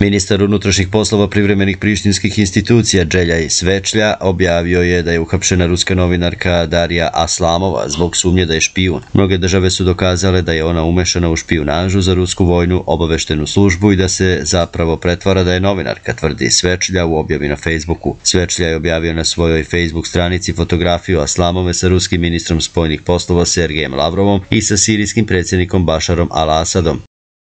Ministar unutrašnjih poslova privremenih prištinskih institucija Dželjaj Svečlja objavio je da je uhapšena ruska novinarka Darija Aslamova zbog sumnje da je špijun. Mnoge države su dokazale da je ona umešana u špijunažu za rusku vojnu obaveštenu službu i da se zapravo pretvara da je novinarka, tvrdi Svečlja u objavi na Facebooku. Svečlja je objavio na svojoj Facebook stranici fotografiju Aslamove sa ruskim ministrom spojnih poslova Sergejem Lavrovom i sa sirijskim predsjednikom Bašarom Al-Asadom.